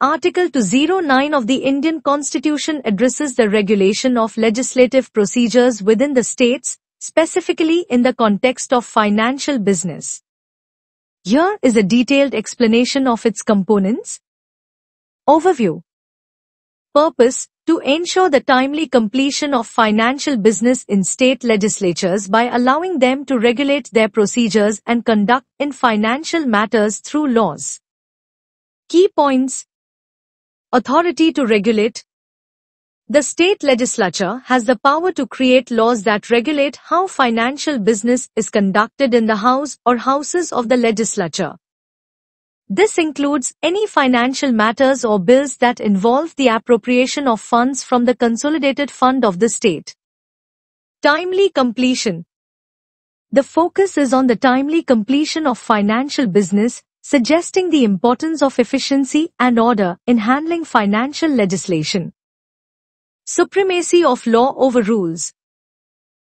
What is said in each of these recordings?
Article 209 of the Indian Constitution addresses the regulation of legislative procedures within the states, specifically in the context of financial business. Here is a detailed explanation of its components. Overview Purpose to ensure the timely completion of financial business in state legislatures by allowing them to regulate their procedures and conduct in financial matters through laws. Key points Authority to regulate The state legislature has the power to create laws that regulate how financial business is conducted in the house or houses of the legislature. This includes any financial matters or bills that involve the appropriation of funds from the consolidated fund of the state. Timely completion The focus is on the timely completion of financial business suggesting the importance of efficiency and order in handling financial legislation. Supremacy of law over rules.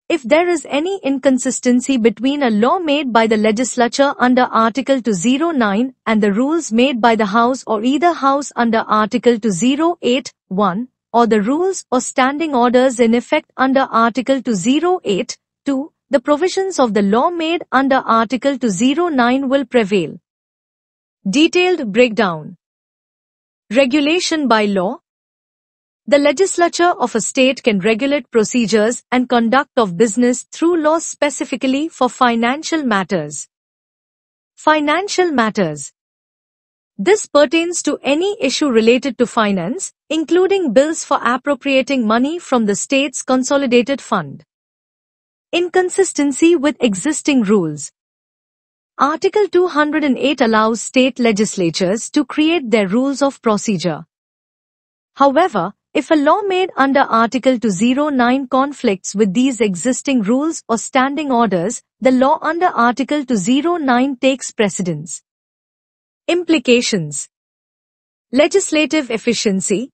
If there is any inconsistency between a law made by the legislature under Article 209 and the rules made by the House or either House under Article Two Zero oh Eight One, or the rules or standing orders in effect under Article 208.2, the provisions of the law made under Article 209 will prevail. Detailed breakdown. Regulation by law. The legislature of a state can regulate procedures and conduct of business through laws specifically for financial matters. Financial matters. This pertains to any issue related to finance, including bills for appropriating money from the state's consolidated fund. Inconsistency with existing rules. Article 208 allows state legislatures to create their rules of procedure. However, if a law made under Article 209 conflicts with these existing rules or standing orders, the law under Article 209 takes precedence. Implications Legislative efficiency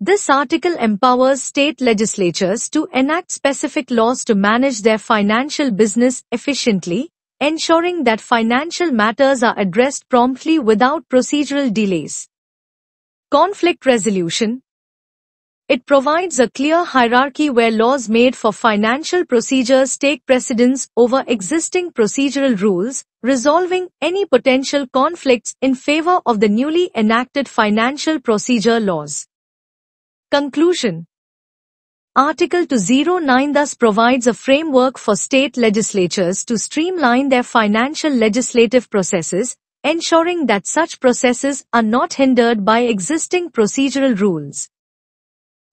This article empowers state legislatures to enact specific laws to manage their financial business efficiently, ensuring that financial matters are addressed promptly without procedural delays. Conflict resolution. It provides a clear hierarchy where laws made for financial procedures take precedence over existing procedural rules, resolving any potential conflicts in favor of the newly enacted financial procedure laws. Conclusion Article 209 thus provides a framework for state legislatures to streamline their financial legislative processes, ensuring that such processes are not hindered by existing procedural rules.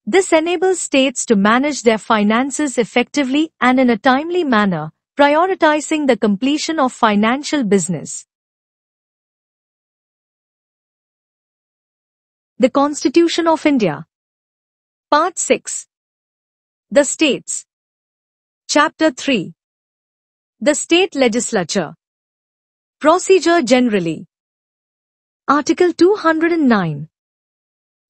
This enables states to manage their finances effectively and in a timely manner, prioritizing the completion of financial business. The Constitution of India Part 6 the States. Chapter 3. The State Legislature. Procedure generally. Article 209.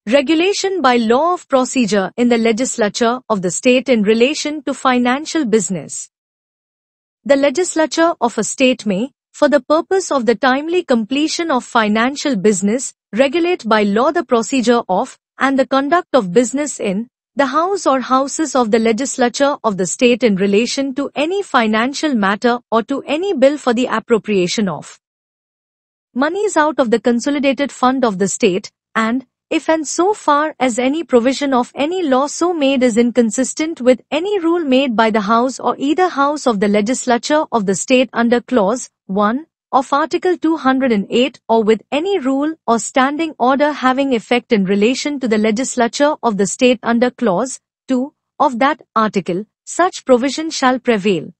Regulation by law of procedure in the legislature of the state in relation to financial business. The legislature of a state may, for the purpose of the timely completion of financial business, regulate by law the procedure of and the conduct of business in the House or Houses of the Legislature of the State in relation to any financial matter or to any bill for the appropriation of monies out of the consolidated fund of the State, and, if and so far as any provision of any law so made is inconsistent with any rule made by the House or either House of the Legislature of the State under Clause 1, of Article 208 or with any rule or standing order having effect in relation to the legislature of the state under clause 2 of that article, such provision shall prevail.